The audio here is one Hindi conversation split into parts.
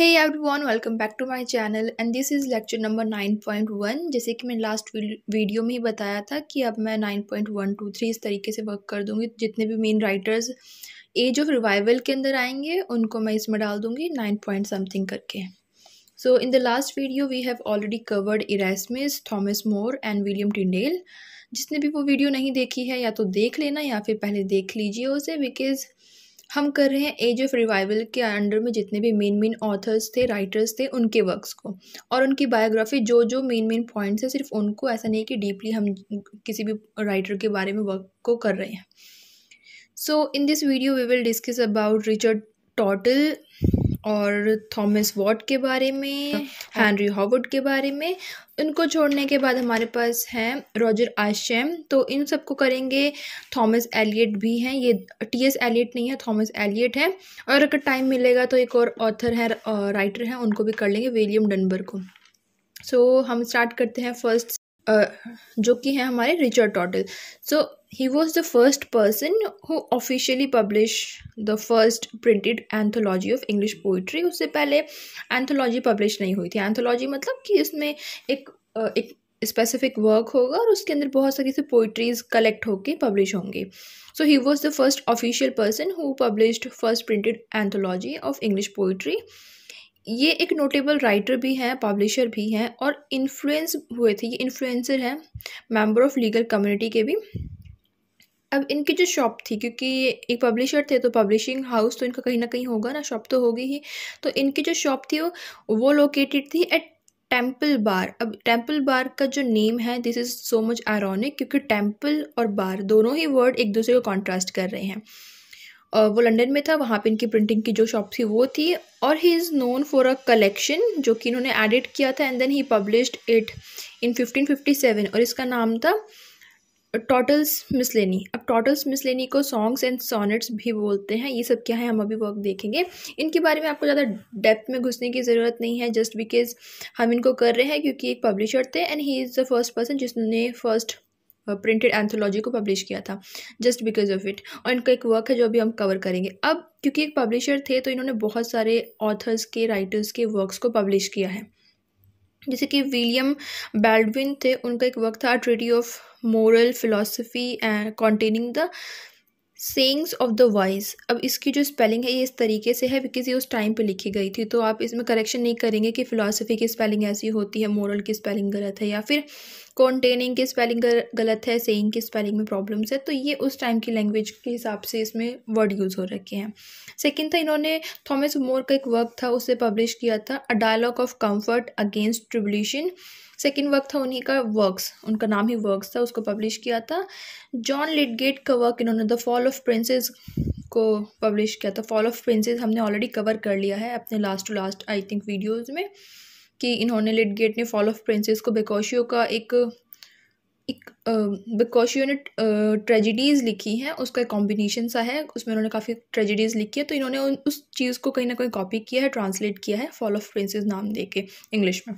Welcome back to my channel and this is lecture number nine point 9.1 जैसे कि मैंने लास्ट वीडियो में ही बताया था कि अब मैं 9.123 इस तरीके से वर्क कर दूंगी जितने भी main writers age of revival के अंदर आएंगे उनको मैं इसमें डाल दूंगी 9 पॉइंट समथिंग करके so in the last video we have already covered Erasmus Thomas More and William Tyndale जिसने भी वो वीडियो नहीं देखी है या तो देख लेना या फिर पहले देख लीजिए उसे बिकॉज हम कर रहे हैं एज ऑफ रिवाइवल के अंडर में जितने भी मेन मेन ऑथर्स थे राइटर्स थे उनके वर्क्स को और उनकी बायोग्राफी जो जो मेन मेन पॉइंट्स है सिर्फ उनको ऐसा नहीं कि डीपली हम किसी भी राइटर के बारे में वर्क को कर रहे हैं so in this video we will discuss about Richard Tottel और थॉमस वॉट के बारे में हाँ। हैंनरी हॉवर्ड के बारे में इनको छोड़ने के बाद हमारे पास हैं रॉजर आशम तो इन सबको करेंगे थॉमस एलियट भी हैं ये टी एस एलियट नहीं है थॉमस एलियट है और अगर टाइम मिलेगा तो एक और ऑथर है राइटर हैं उनको भी कर लेंगे विलियम डनबर को सो so, हम स्टार्ट करते हैं फर्स्ट जो कि है हमारे Richard Tottel so so, he was the first person who officially published the first printed anthology of English poetry उससे पहले anthology publish नहीं हुई थी anthology मतलब कि इसमें एक एक स्पेसिफिक वर्क होगा और उसके अंदर बहुत सारी से पोइट्रीज कलेक्ट होके पब्लिश होंगी so he was the first official person who published first printed anthology of English poetry ये एक नोटेबल राइटर भी हैं पब्लिशर भी हैं और इन्फ्लुएंस हुए थे ये इन्फ्लुएंसर हैं मेंबर ऑफ लीगल कम्युनिटी के भी अब इनकी जो शॉप थी क्योंकि एक पब्लिशर थे तो पब्लिशिंग हाउस तो इनका कहीं ना कहीं होगा ना शॉप तो होगी ही तो इनकी जो शॉप थी वो वो लोकेटेड थी एट टेम्पल बार अब टेम्पल बार का जो नेम है this is so much ironic क्योंकि टेम्पल और बार दोनों ही वर्ड एक दूसरे को कॉन्ट्रास्ट कर रहे हैं Uh, वो लंडन में था वहाँ पे इनकी प्रिंटिंग की जो शॉप थी वो थी और he is known for a collection जो कि इन्होंने एडिट किया था and then he published it in 1557 और इसका नाम था टोटल्स मिसलेनी अब टोटल्स मिसलेनी को सॉन्ग्स एंड सोनेट्स भी बोलते हैं ये सब क्या है हम अभी वर्क देखेंगे इनके बारे में आपको ज़्यादा डेप्थ में घुसने की ज़रूरत नहीं है जस्ट बिकॉज हम इनको कर रहे हैं क्योंकि एक पब्लिशर थे and he is the first person जिसने फर्स्ट प्रिंटेड एंथोलॉजी को पब्लिश किया था जस्ट बिकॉज ऑफ इट और इनका एक वर्क है जो अभी हम कवर करेंगे अब क्योंकि एक पब्लिशर थे तो इन्होंने बहुत सारे ऑथर्स के राइटर्स के वर्कस को पब्लिश किया है जैसे कि विलियम बैल्डविन थे उनका एक वक्त था treaty of moral philosophy and containing the sayings of the voice अब इसकी जो स्पेलिंग है ये इस तरीके से है बिकॉज ये उस टाइम पे लिखी गई थी तो आप इसमें करेक्शन नहीं करेंगे कि फ़िलासफ़ी की स्पेलिंग ऐसी होती है मॉरल की स्पेलिंग गलत है या फिर कॉन्टेनिंग की स्पेलिंग गलत है सेंग की स्पेलिंग में प्रॉब्लम्स है तो ये उस टाइम की लैंग्वेज के हिसाब से इसमें वर्ड यूज़ हो रखे हैं सेकेंड था इन्होंने थॉमस मोर का एक वर्क था उसे पब्लिश किया था a dialogue of comfort against tribulation second work था उन्हीं का वर्कस उनका नाम ही वर्कस था उसको पब्लिश किया था जॉन लिडगेट का वर्क इन्होंने द फॉल ऑफ प्रिंसेस को पब्लिश किया था फॉल ऑफ प्रिंसेस हमने ऑलरेडी कवर कर लिया है अपने last to last I think videos में कि इन्होंने लिडगेट ने फॉल ऑफ प्रिंसेस को बेकोशियो का एक एक बेकोशियो ने ट्रेजिडीज़ लिखी हैं उसका एक कॉम्बिनेशन सा है उसमें उन्होंने काफ़ी ट्रेजिडीज़ लिखी है तो इन्होंने उस चीज़ को कहीं ना कहीं कॉपी किया है ट्रांसलेट किया है फॉल ऑफ प्रिंसेस नाम दे के इंग्लिश में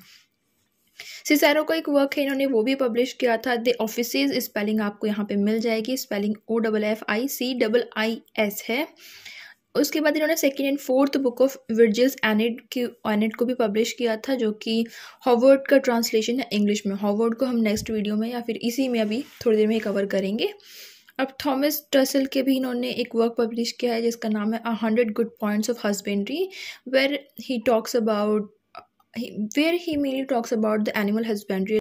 सिसैरो का एक वर्क है इन्होंने वो भी पब्लिश किया था द ऑफिस स्पेलिंग आपको यहाँ पे मिल जाएगी spelling O double F I C double I S है उसके बाद इन्होंने second and fourth book of Virgil's Aeneid की एनिड को भी पब्लिश किया था जो कि हॉवर्ड का ट्रांसलेशन है इंग्लिश में हॉवर्ड को हम नेक्स्ट वीडियो में या फिर इसी में अभी थोड़ी देर में ही कवर करेंगे अब थॉमस टसल के भी इन्होंने एक वर्क पब्लिश किया है जिसका नाम है a hundred good points of husbandry where he talks about where he mainly talks about the animal husbandry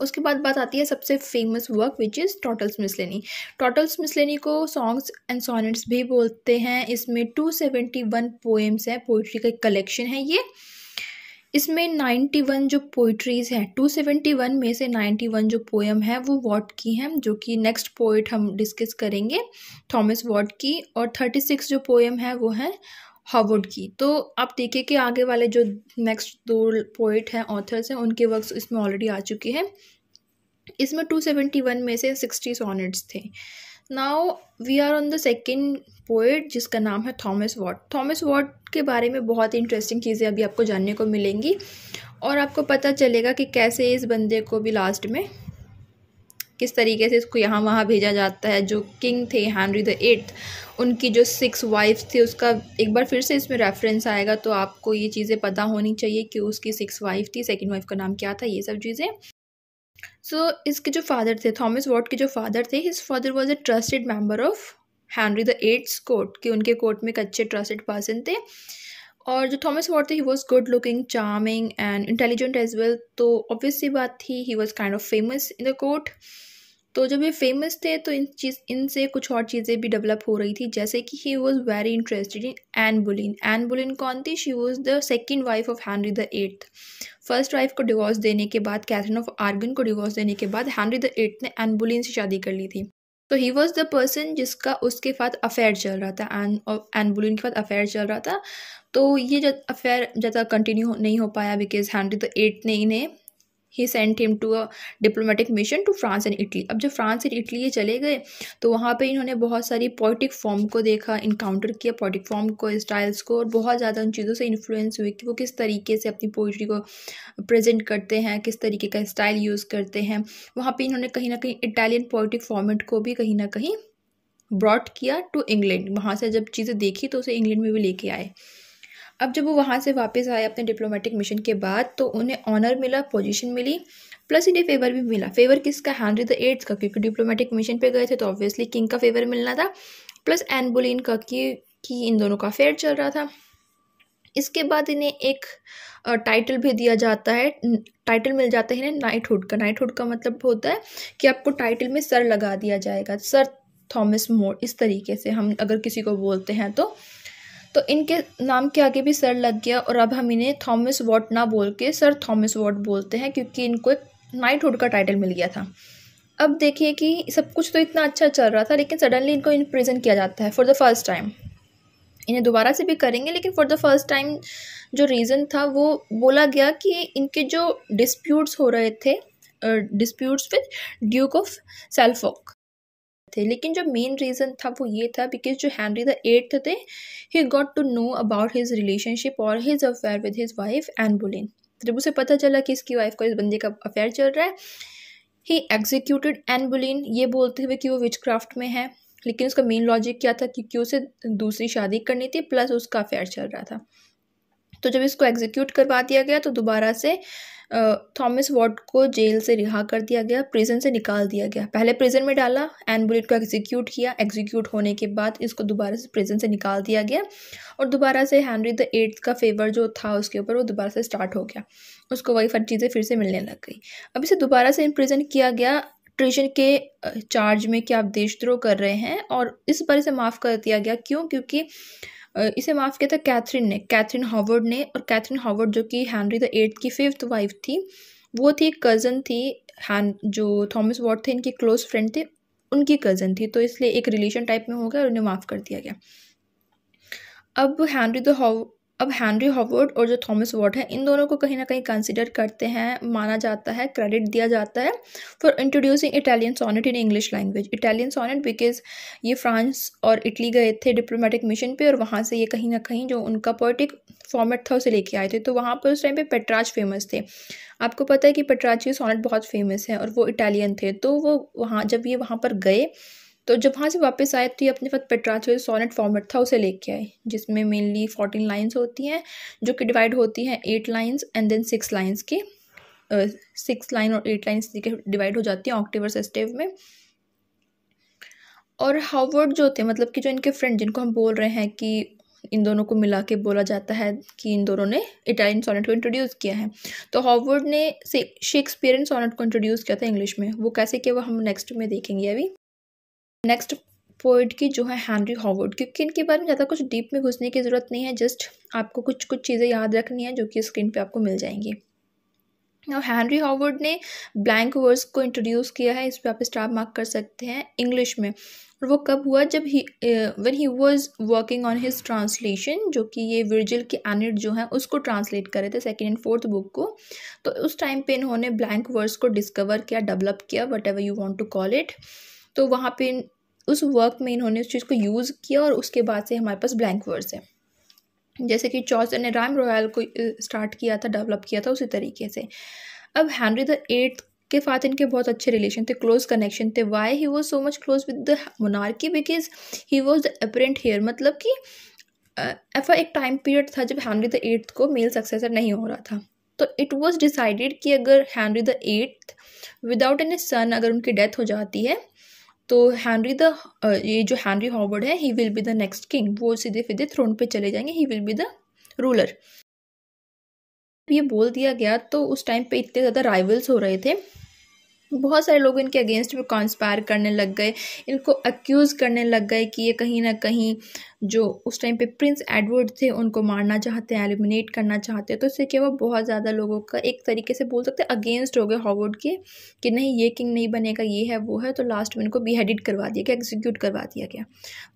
उसके बाद बात आती है सबसे famous work which is Tottel's miscellany Tottel's miscellany को सॉन्ग्स एंड सोनेट्स भी बोलते हैं इसमें टू सेवेंटी वन पोएम्स हैं पोइट्री का एक कलेक्शन है ये इसमें नाइन्टी वन जो पोइट्रीज़ हैं टू सेवेंटी वन में से नाइन्टी वन जो पोएम है वो वॉट की हैं जो कि नेक्स्ट पोइट हम डिस्कस करेंगे थॉमस वॉट की और थर्टी सिक्स जो पोएम है वो है हॉवर्ड की तो आप देखिए कि आगे वाले जो नेक्स्ट दो पोइट हैं ऑथर्स हैं उनके वर्क्स इसमें ऑलरेडी आ चुके हैं इसमें टू सेवेंटी वन में से सिक्सटी सोनेट्स थे now we are on the second poet जिसका नाम है थॉमस वॉट थॉमस वॉट के बारे में बहुत ही इंटरेस्टिंग चीज़ें अभी आपको जानने को मिलेंगी और आपको पता चलेगा कि कैसे इस बंदे को भी लास्ट में किस तरीके से इसको यहाँ वहाँ भेजा जाता है जो किंग थे हैंनरी द एट्थ उनकी जो सिक्स वाइफ्स थी उसका एक बार फिर से इसमें रेफरेंस आएगा तो आपको ये चीज़ें पता होनी चाहिए कि उसकी सिक्स वाइफ थी सेकेंड वाइफ का नाम क्या था ये सब चीज़ें सो so, इसके जो फादर थे थॉमस वॉट के जो फादर थे his father was a trusted member of Henry the eighth's court कि उनके कोर्ट में एक अच्छे ट्रस्टेड पर्सन थे और जो थॉमस वॉट थे he was good looking charming and intelligent as well तो ऑब्वियसली बात थी he was kind of famous in the court तो जब ये फेमस थे तो इन चीज़ इनसे कुछ और चीज़ें भी डेवलप हो रही थी जैसे कि he was very interested in Anne Boleyn Anne Boleyn कौन थी she was the second wife of Henry the eighth first wife को डिवोर्स देने के बाद कैथरीन ऑफ आर्गन को डिवोर्स देने के बाद हैंनरी द एट्थ ने एन बुलिन से शादी कर ली थी तो ही वॉज द पर्सन जिसका उसके साथ अफेयर चल रहा था एन एन बुलिन के साथ अफेयर चल रहा था तो ये जब अफेयर ज़्यादा कंटिन्यू नहीं हो पाया बिकॉज हैंनरी द एट्थ ने इन्हें he sent him to a diplomatic mission to France and Italy अब जब फ्रांस एंड इटली चले गए तो वहाँ पे इन्होंने बहुत सारी पोइटिक फॉर्म को देखा इनकाउंटर किया पोइटिक फॉर्म को स्टाइल्स को और बहुत ज़्यादा उन चीज़ों से इन्फ्लुएंस हुए कि वो किस तरीके से अपनी पोइट्री को प्रेजेंट करते हैं किस तरीके का स्टाइल यूज़ करते हैं वहाँ पर इन्होंने कहीं ना कहीं इटालियन पोइटिक फॉर्मेट को भी कहीं ना कहीं ब्रॉड किया टू इंग्लैंड वहाँ से जब चीज़ें देखी तो उसे इंग्लैंड में भी लेके आए अब जब वो वहाँ से वापस आए अपने डिप्लोमेटिक मिशन के बाद तो उन्हें ऑनर मिला पोजीशन मिली प्लस इन्हें फेवर भी मिला फेवर किसका हैंनरी द एड्स का क्योंकि डिप्लोमेटिक मिशन पे गए थे तो ऑब्वियसली किंग का फेवर मिलना था प्लस एन बुलिन का कि, कि इन दोनों का फेयर चल रहा था इसके बाद इन्हें एक टाइटल भी दिया जाता है टाइटल मिल जाता है इन्हें नाइट हुड का नाइट हुड का मतलब होता है कि आपको टाइटल में सर लगा दिया जाएगा सर थॉमस मोर इस तरीके से हम अगर किसी को बोलते हैं तो तो इनके नाम के आगे भी सर लग गया और अब हम इन्हें थॉमस वॉट ना बोल के सर थॉमस वॉट बोलते हैं क्योंकि इनको एक नाइटहुड का टाइटल मिल गया था अब देखिए कि सब कुछ तो इतना अच्छा चल रहा था लेकिन सडनली इनको इन किया जाता है फॉर द फर्स्ट टाइम इन्हें दोबारा से भी करेंगे लेकिन फॉर द फर्स्ट टाइम जो रीज़न था वो बोला गया कि इनके जो डिस्प्यूट्स हो रहे थे disputes with Duke of Suffolk थे लेकिन जो मेन रीज़न था वो ये था बिकॉज जो हैंनरी द एट्थ थे he got to know about his relationship और his affair with his wife and Boleyn जब उसे पता चला कि इसकी वाइफ का इस बंदे का अफेयर चल रहा है ही एग्जीक्यूटेड एन बुलिन ये बोलते हुए कि वो विच क्राफ्ट में है लेकिन उसका मेन लॉजिक क्या था क्योंकि उसे दूसरी शादी करनी थी प्लस उसका अफेयर चल रहा था तो जब इसको एग्जीक्यूट करवा दिया गया तो दोबारा से थॉमस वॉट को जेल से रिहा कर दिया गया प्रिजन से निकाल दिया गया पहले प्रिजन में डाला एन बुलेट को एग्जीक्यूट किया एग्जीक्यूट होने के बाद इसको दोबारा से प्रिजन से निकाल दिया गया और दोबारा से हैंनरी द एट्थ का फेवर जो था उसके ऊपर वो दोबारा से स्टार्ट हो गया उसको वही सारी चीज़ें फिर से मिलने लग गई अब इसे दोबारा से इम्प्रिजन किया गया ट्रिशन के चार्ज में कि आप देशद्रोह कर रहे हैं और इस बार इसे माफ़ कर दिया गया क्यों क्योंकि इसे माफ़ किया था कैथरीन ने कैथरीन हॉवर्ड ने और कैथरीन हॉवर्ड जो कि हैंनरी द एट्थ की फिफ्थ वाइफ थी वो थी एक कज़न थी हैं जो थॉमस वॉर्ड थे इनकी क्लोज फ्रेंड थे उनकी कज़न थी तो इसलिए एक रिलेशन टाइप में हो गया और उन्हें माफ़ कर दिया गया अब हैंनरी द अब हैंनरी हॉवर्ड और जो थॉमस वॉट है इन दोनों को कहीं ना कहीं कंसिडर करते हैं माना जाता है क्रेडिट दिया जाता है for introducing Italian sonnet in English language Italian sonnet because ये फ्रांस और इटली गए थे डिप्लोमेटिक मिशन पे और वहाँ से ये कहीं ना कहीं जो उनका पोइटिक फॉर्मेट था उसे लेके आए थे तो वहाँ पर उस टाइम पर पेटराज फेमस थे आपको पता है कि पेटराज की सोनेट बहुत फेमस है और वो इटालियन थे तो वो वहाँ जब ये वहाँ पर गए तो जब वहाँ से वापस आए तो ये अपने पास जो सोनेट फॉर्मेट था उसे लेके आए जिसमें मेनली फोर्टीन लाइन्स होती हैं जो कि डिवाइड होती हैं eight lines and then six lines की सिक्स लाइन और एट लाइन्स के डिवाइड हो जाती हैं ऑक्टिवर सेस्टिव में और हावर्ड जो होते हैं मतलब कि जो इनके फ्रेंड जिनको हम बोल रहे हैं कि इन दोनों को मिला के बोला जाता है कि इन दोनों ने इटालियन सोनेट को इंट्रोड्यूस किया है तो हॉवर्ड ने शेक्सपियरन सोनेट को इंट्रोड्यूस किया था इंग्लिश में वो कैसे किया वो हम नेक्स्ट में देखेंगे अभी नेक्स्ट पोइट की जो है हैनरी हॉवर्ड क्योंकि इनके बारे में ज़्यादा कुछ डीप में घुसने की ज़रूरत नहीं है जस्ट आपको कुछ कुछ चीज़ें याद रखनी है जो कि स्क्रीन पे आपको मिल जाएंगी और हैंनरी हॉवर्ड ने ब्लैंक वर्ड्स को इंट्रोड्यूस किया है इस पर आप स्टार मार्क कर सकते हैं इंग्लिश में और वो कब हुआ जब he when he was working on his translation जो कि ये विर्जिल के एनिट जो है उसको ट्रांसलेट कर रहे थे सेकेंड एंड फोर्थ बुक को तो उस टाइम पे इन्होंने ब्लैंक वर्ड्स को डिस्कवर किया डेवलप किया whatever you want to call it तो वहाँ पे उस वर्क में इन्होंने उस चीज़ को यूज़ किया और उसके बाद से हमारे पास ब्लैंक वर्ड्स हैं जैसे कि चौथ ने राम रॉयल को स्टार्ट किया था डेवलप किया था उसी तरीके से अब हैनरी द एट्थ के साथ इनके बहुत अच्छे रिलेशन थे क्लोज कनेक्शन थे why he was so much close with the monarchy because he was the apparent heir मतलब कि ऐसा एक टाइम पीरियड था जब हैनरी द एट्थ को मेल सक्सेसर नहीं हो रहा था तो इट वॉज डिसाइडेड कि अगर Henry the eighth without any son अगर उनकी डेथ हो जाती है तो हैंनरी द uh, ये जो हैंनरी हॉवर्ड है he will be the next king वो सीधे सीधे थ्रोन पे चले जाएंगे he will be the ruler ये बोल दिया गया तो उस टाइम पे इतने ज़्यादा राइवल्स हो रहे थे बहुत सारे लोग इनके अगेंस्ट में कॉन्स्पायर करने लग गए इनको अक्यूज़ करने लग गए कि ये कहीं ना कहीं जो उस टाइम पे प्रिंस एडवर्ड थे उनको मारना चाहते हैं एलिमिनेट करना चाहते हैं तो इससे क्या वो बहुत ज़्यादा लोगों का एक तरीके से बोल सकते हैं अगेंस्ट हो गए हॉवर्ड के कि नहीं ये किंग नहीं बनेगा ये है वो है तो लास्ट में इनको बीहेडिड करवा दिया गया एग्जीक्यूट करवा दिया गया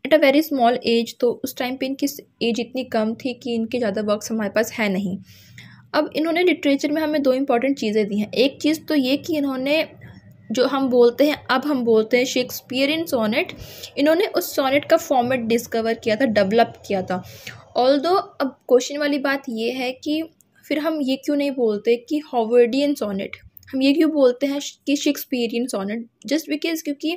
at a very small age तो उस टाइम पर इनकी एज इतनी कम थी कि इनके ज़्यादा वर्क हमारे पास है नहीं अब इन्होंने लिटरेचर में हमें दो इंपॉर्टेंट चीज़ें दी हैं एक चीज़ तो ये कि इन्होंने जो हम बोलते हैं अब हम बोलते हैं शेक्सपियरियन सोनेट इन्होंने उस सोनेट का फॉर्मेट डिस्कवर किया था डेवलप किया था ऑल अब क्वेश्चन वाली बात ये है कि फिर हम ये क्यों नहीं बोलते कि हॉवर्डियन सोनेट हम ये क्यों बोलते हैं कि शेक्सपियरियन सोनेट जस्ट बिकॉज क्योंकि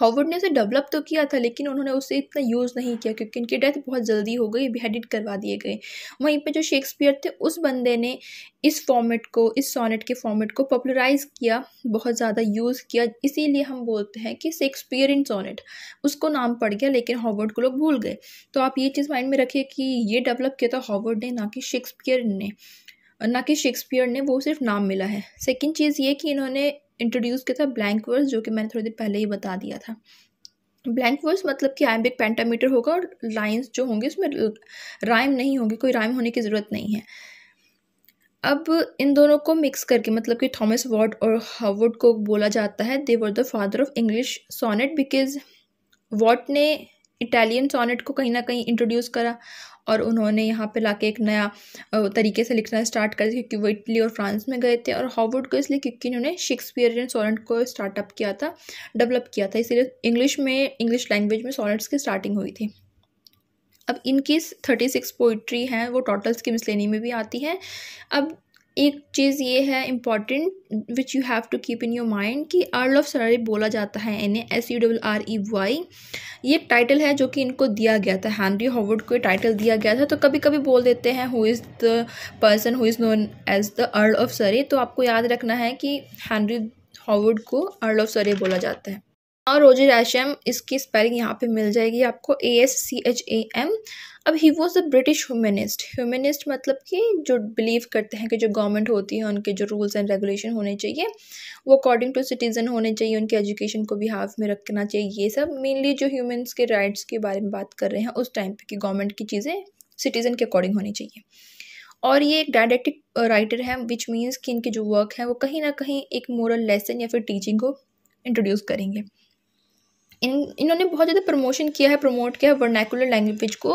हॉवर्ड ने उसे डेवलप तो किया था लेकिन उन्होंने उसे इतना यूज़ नहीं किया क्योंकि इनकी डेथ बहुत जल्दी हो गई बेहेडिट करवा दिए गए वहीं पर जो शेक्सपियर थे उस बंदे ने इस फॉर्मेट को इस सोनेट के फॉर्मेट को पॉपुलराइज़ किया बहुत ज़्यादा यूज़ किया इसीलिए हम बोलते हैं कि शेक्सपियर इन सोनेट उसको नाम पड़ गया लेकिन हॉवर्ड को लोग भूल गए तो आप ये चीज़ माइंड में रखिए कि ये डेवलप किया था हॉवर्ड ने ना कि शेक्सपियर ने ना कि शेक्सपियर ने वो सिर्फ नाम मिला है सेकंड चीज़ ये कि इन्होंने इंट्रोड्यूस किया था ब्लैंक वर्स जो कि मैंने थोड़ी देर पहले ही बता दिया था ब्लैंक वर्स मतलब कि आइम्बिक पेंटामीटर होगा और लाइन्स जो होंगे उसमें राइम नहीं होंगे कोई राइम होने की ज़रूरत नहीं है अब इन दोनों को मिक्स करके मतलब कि थॉमस वॉर्ड और हार्वर्ड को बोला जाता है they were the father of English sonnet because Wyatt ने इटालियन सोनेट को कहीं ना कहीं इंट्रोड्यूस करा और उन्होंने यहाँ पे लाके एक नया तरीके से लिखना स्टार्ट कर दिया क्योंकि वो इटली और फ्रांस में गए थे और हॉवर्ड को इसलिए क्योंकि इन्होंने शेक्सपियर एंड सोलेंट को स्टार्टअप किया था डेवलप किया था इसीलिए इंग्लिश में इंग्लिश लैंग्वेज में सोलेंट्स की स्टार्टिंग हुई थी अब इनकी थर्टी सिक्स पोइट्री हैं वो टोटल्स की मिसलेनी में भी आती हैं अब एक चीज़ ये है important which you have to keep in your mind कि अर्ल ऑफ सरारी बोला जाता है इन्हें S U double R E Y ये टाइटल है जो कि इनको दिया गया था हैंनरी हॉवर्ड को टाइटल दिया गया था तो कभी कभी बोल देते हैं who is the person who is known as the Earl of Surrey तो आपको याद रखना है कि हैंनरी हॉवर्ड को अर्ल ऑफ सरे बोला जाता है और रोजर एशम इसकी स्पेलिंग यहाँ पे मिल जाएगी आपको A S C H A M अब ही was a British humanist humanist मतलब कि जो बिलीव करते हैं कि जो गवर्नमेंट होती है उनके जो रूल्स एंड रेगुलेशन होने चाहिए वो अकॉर्डिंग टू सिटीज़न होने चाहिए उनके एजुकेशन को भी हाफ में रखना चाहिए ये सब मेनली जो ह्यूमन्स के राइट्स के बारे में बात कर रहे हैं उस टाइम पर कि गवर्नमेंट की चीज़ें सिटीज़न के अकॉर्डिंग होनी चाहिए और ये एक डायडेक्टिक राइटर है विच मीन्स कि इनके जो वर्क है वो कहीं ना कहीं एक मोरल लेसन या फिर टीचिंग को इंट्रोड्यूस करेंगे इन इन्होंने बहुत ज़्यादा प्रमोशन किया है प्रमोट किया है वर्नैकुलर लैंग्वेज को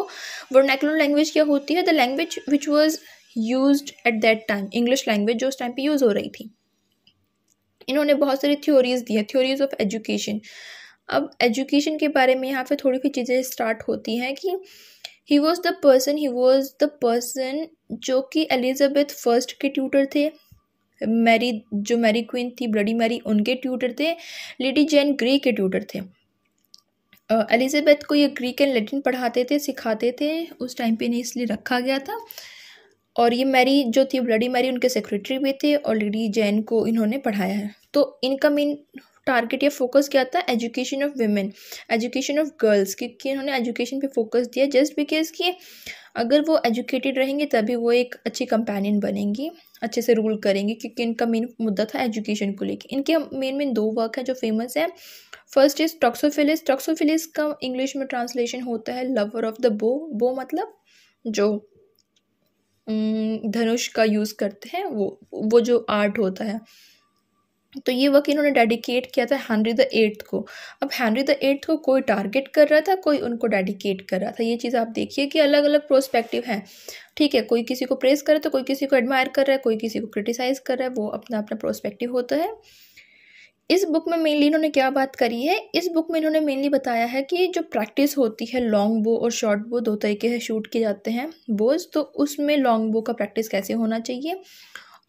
वर्नैकुलर लैंग्वेज क्या होती है the language which was use at that time English language जो उस टाइम पर यूज़ हो रही थी इन्होंने बहुत सारी थ्योरीज दी है थ्योरीज ऑफ एजुकेशन अब एजुकेशन के बारे में यहाँ पे थोड़ी सी चीज़ें स्टार्ट होती हैं कि he was the person he was the person जो कि एलिजाबेथ फर्स्ट के ट्यूटर थे मैरी जो मैरी क्वीन थी ब्लडी मैरी उनके ट्यूटर थे लेडी जैन ग्रे के ट्यूटर थे एलिज़ाबेथ को ये ग्रीक एंड लेटिन पढ़ाते थे सिखाते थे उस टाइम पे इन्हें इसलिए रखा गया था और ये मैरी जो थी ब्लडी मैरी उनके सेक्रेटरी भी थे और लेडी जैन को इन्होंने पढ़ाया है तो इनका मेन टारगेट या फोकस क्या था education of women education of girls क्योंकि इन्होंने एजुकेशन पे फोकस दिया जस्ट बिकॉज कि अगर वो एजुकेटेड रहेंगे तभी वो एक अच्छी कंपेनियन बनेंगी अच्छे से रूल करेंगी क्योंकि इनका मेन मुद्दा था एजुकेशन को लेकर इनके मेन मेन दो वर्क है जो फेमस है फर्स्ट इज टॉक्सोफिलिस टॉक्सोफिलिस का इंग्लिश में ट्रांसलेशन होता है लवर ऑफ द बो बो मतलब जो धनुष का यूज़ करते हैं वो वो जो आर्ट होता है तो ये वक्त इन्होंने डेडिकेट किया था हैंनरी द एट्थ को अब हैंनरी द एट्थ को कोई टारगेट कर रहा था कोई उनको डेडिकेट कर रहा था ये चीज़ आप देखिए कि अलग अलग प्रोस्पेक्टिव हैं ठीक है कोई किसी को प्रेस कर रहा है तो कोई किसी को एडमायर कर रहा है कोई किसी को क्रिटिसाइज़ कर रहा है वो अपना अपना प्रोस्पेक्टिव होता है इस बुक में मेनली इन्होंने क्या बात करी है इस बुक में इन्होंने मेनली बताया है कि जो प्रैक्टिस होती है लॉन्ग बो और शॉर्ट बो दो तरीके से शूट किए जाते हैं बोज तो उसमें लॉन्ग बो का प्रैक्टिस कैसे होना चाहिए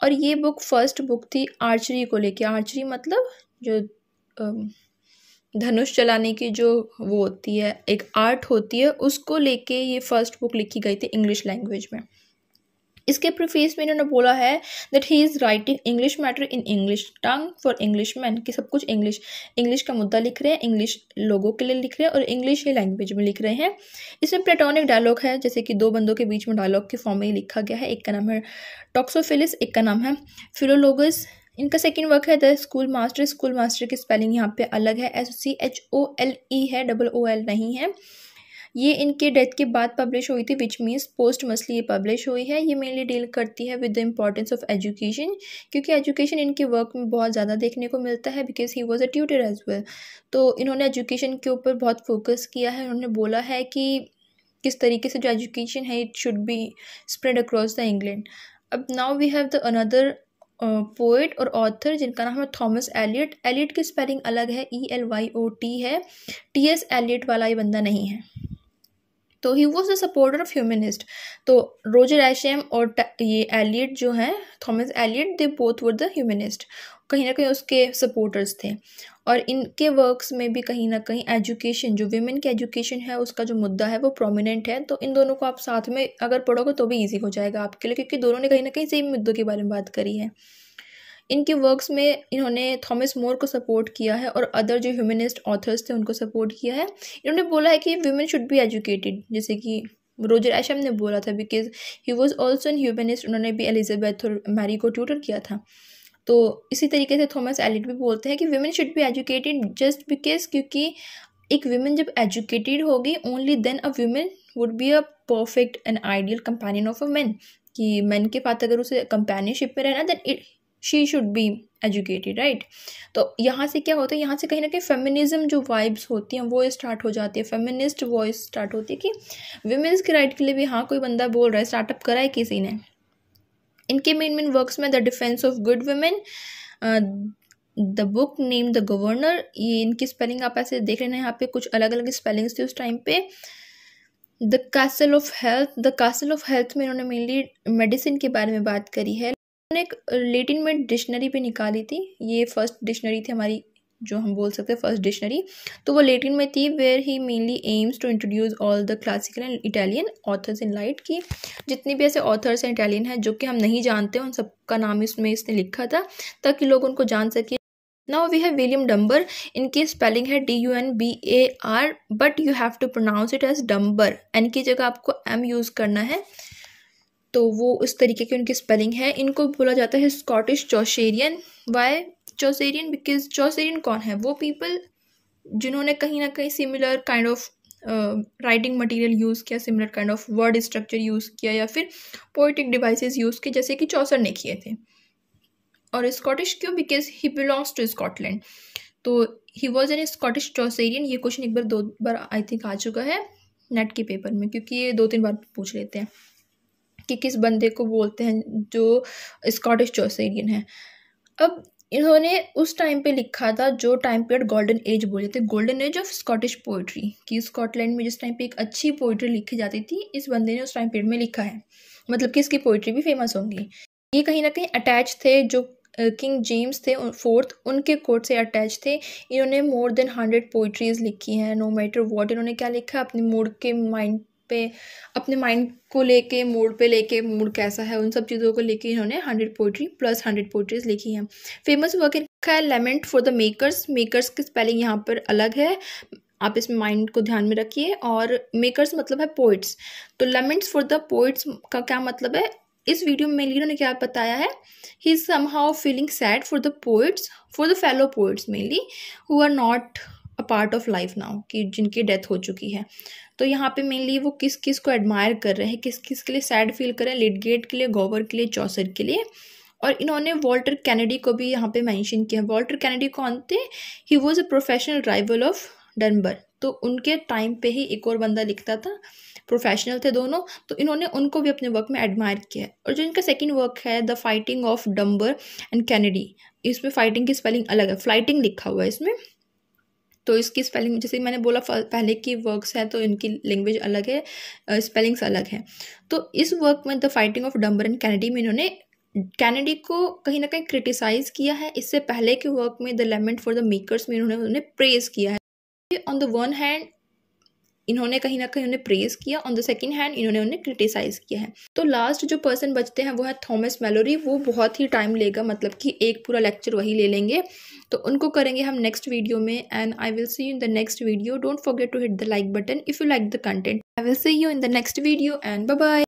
और ये बुक फर्स्ट बुक थी आर्चरी को लेके आर्चरी मतलब जो धनुष चलाने की जो वो होती है एक आर्ट होती है उसको लेके ये फर्स्ट बुक लिखी गई थी इंग्लिश लैंग्वेज में इसके प्रीफेस में इन्होंने बोला है that he is writing English matter in English tongue for English man कि सब कुछ इंग्लिश इंग्लिश का मुद्दा लिख रहे हैं इंग्लिश लोगों के लिए लिख रहे हैं और इंग्लिश ही लैंग्वेज में लिख रहे हैं इसमें प्लेटोनिक डायलॉग है जैसे कि दो बंदों के बीच में डायलॉग के फॉर्म में ही लिखा गया है एक का नाम है टॉक्सोफिलिस एक का नाम है फिलोलोगस इनका सेकेंड वर्क है the school master school master की स्पेलिंग यहाँ पर अलग है S C H O L E है डबल ओ एल नहीं है ये इनके डेथ के बाद पब्लिश हुई थी विच मीन्स पोस्ट मसली ये पब्लिश हुई है ये मेनली डील करती है with the importance of education क्योंकि एजुकेशन इनके वर्क में बहुत ज़्यादा देखने को मिलता है because he was a tutor as well तो इन्होंने एजुकेशन के ऊपर बहुत फोकस किया है उन्होंने बोला है कि किस तरीके से जो एजुकेशन है it should be spread across the England अब now we have the another poet और ऑथर जिनका नाम है थॉमस एलियट एलियट की स्पेलिंग अलग है E L Y O T है टी एस एलियट वाला ये बंदा नहीं है तो he was a supporter of humanist तो रोजर रैशम और ये एलियट जो हैं Thomas Elyot they both were the humanist कहीं ना कहीं उसके सपोर्टर्स थे और इनके वर्क्स में भी कहीं ना कहीं एजुकेशन जो वीमेन की एजुकेशन है उसका जो मुद्दा है वो प्रोमिनेंट है तो इन दोनों को आप साथ में अगर पढ़ोगे तो भी ईजी हो जाएगा आपके लिए क्योंकि दोनों ने कहीं ना कहीं सेम मुद्दों के बारे में बात करी है इनके वर्क्स में इन्होंने थॉमस मोर को सपोर्ट किया है और अदर जो ह्यूमनिस्ट ऑथर्स थे उनको सपोर्ट किया है इन्होंने बोला है कि वुमेन शुड बी एजुकेटेड जैसे कि रोजर एशम ने बोला था because he was also an humanist उन्होंने भी एलिजाबैथ और मैरी को ट्यूटर किया था तो इसी तरीके से थॉमस एलिट भी बोलते हैं कि women should be educated just because क्योंकि एक वुमेन जब एजुकेटेड होगी only then a women would be a perfect and ideal companion of a man कि मैन के पास अगर उसे कंपेनियनशिप में रहना then it she should be educated right तो यहाँ से क्या होता है यहाँ से कहीं ना कहीं फेमिनिज्म जो वाइब्स होती हैं वो स्टार्ट हो जाती है फेमिनिस्ट वॉइस स्टार्ट होती है कि वुमेंस के राइट के लिए भी हाँ कोई बंदा बोल रहा है स्टार्टअप करा है किसी ने इनके मेन मेन वर्क्स में the defence of good women the book name the governor ये इनकी स्पेलिंग आप ऐसे देख लेना यहाँ पे कुछ अलग अलग स्पेलिंग्स थी उस टाइम पे the castle of health the castle of health में इन्होंने मेनली मेडिसिन के बारे में बात करी है हमने एक लेटिन में डिक्शनरी पे निकाली थी ये फर्स्ट डिक्शनरी थी हमारी जो हम बोल सकते हैं फर्स्ट डिक्शनरी तो वो लेटिन में थी where he mainly aims to introduce all the classical and Italian authors in light की जितने भी ऐसे ऑथर्स हैं इटालियन हैं जो कि हम नहीं जानते उन सबका नाम इसमें इसने लिखा था ताकि लोग उनको जान सकें now we have William Dunbar इनकी स्पेलिंग है D U N B A R but you have to pronounce it as Dunbar N की जगह आपको एम यूज़ करना है तो वो उस तरीके की उनकी स्पेलिंग है इनको बोला जाता है Scottish Chaucerian why Chaucerian because Chaucerian कौन है वो पीपल जिन्होंने कहीं ना कहीं similar kind of writing material use किया similar kind of word structure use किया या फिर पोइटिक डिवाइसेस यूज़ किए जैसे कि चौसर ने किए थे और स्कॉटिश क्यों because he belongs to Scotland तो he was an Scottish Chaucerian ये क्वेश्चन एक बार दो बार आई थिंक आ चुका है नेट के पेपर में क्योंकि ये दो तीन बार पूछ लेते हैं कि किस बंदे को बोलते हैं जो स्कॉटिश चौसेरियन है अब इन्होंने उस टाइम पे लिखा था जो टाइम पीरियड गोल्डन एज बोले थे golden age of Scottish poetry कि स्कॉटलैंड में जिस टाइम पे एक अच्छी पोइट्री लिखी जाती थी इस बंदे ने उस टाइम पीरियड में लिखा है मतलब कि इसकी पोइट्री भी फेमस होंगी ये कहीं ना कहीं अटैच थे जो किंग जेम्स थे फोर्थ उनके कोर्ट से अटैच थे इन्होंने मोर देन हंड्रेड पोइट्रीज लिखी हैं नो मैटर वॉट इन्होंने क्या लिखा अपने मूड के माइंड पे अपने माइंड को लेके मूड पे लेके मूड कैसा है उन सब चीज़ों को लेके इन्होंने hundred poetry plus hundred poetries लिखी हैं फेमस वर्क इनका है lament for the makers makers की स्पेलिंग यहाँ पर अलग है आप इसमें माइंड को ध्यान में रखिए और मेकर्स मतलब है पोइट्स तो लेमेंट्स फॉर द पोइट्स का क्या मतलब है इस वीडियो में मेनली उन्होंने क्या बताया है he is how feeling sad for the poets for the fellow poets mainly who are not a part of life now कि जिनकी डेथ हो चुकी है तो यहाँ पे मेनली वो किस किस को एडमायर कर रहे हैं किस किस के लिए सैड फील कर रहे हैं लिडगेट के लिए गोवर के लिए चौसर के लिए और इन्होंने वॉल्टर कैनेडी को भी यहाँ पे मेंशन किया वॉल्टर कैनेडी कौन थे he was a professional rival of Dunbar तो उनके टाइम पे ही एक और बंदा लिखता था प्रोफेशनल थे दोनों तो इन्होंने उनको भी अपने वर्क में एडमायर किया है और जो इनका सेकंड वर्क है the fighting of Dunbar and Kennedy इसमें फाइटिंग की स्पेलिंग अलग है फ्लाइटिंग लिखा हुआ है इसमें तो इसकी स्पेलिंग जैसे मैंने बोला पहले की वर्क्स हैं तो इनकी लैंग्वेज अलग है स्पेलिंग्स अलग है तो इस वर्क में the fighting of Dunbar and Kennedy में इन्होंने कैनेडी को कहीं ना कहीं क्रिटिसाइज़ किया है इससे पहले के वर्क में the lament for the makers में इन्होंने उन्हें प्रेज किया है ऑन द वन हैंड इन्होंने कहीं ना कहीं उन्हें प्रेज किया ऑन द सेकेंड हैंड इन्होंने उन्हें क्रिटिसाइज किया है तो लास्ट जो पर्सन बचते हैं वो है थॉमस मेलोरी वो बहुत ही टाइम लेगा मतलब कि एक पूरा लेक्चर वही ले लेंगे तो उनको करेंगे हम नेक्स्ट वीडियो में and I will see you in the next video don't forget to hit the like button if you like the content I will see you in the next video and bye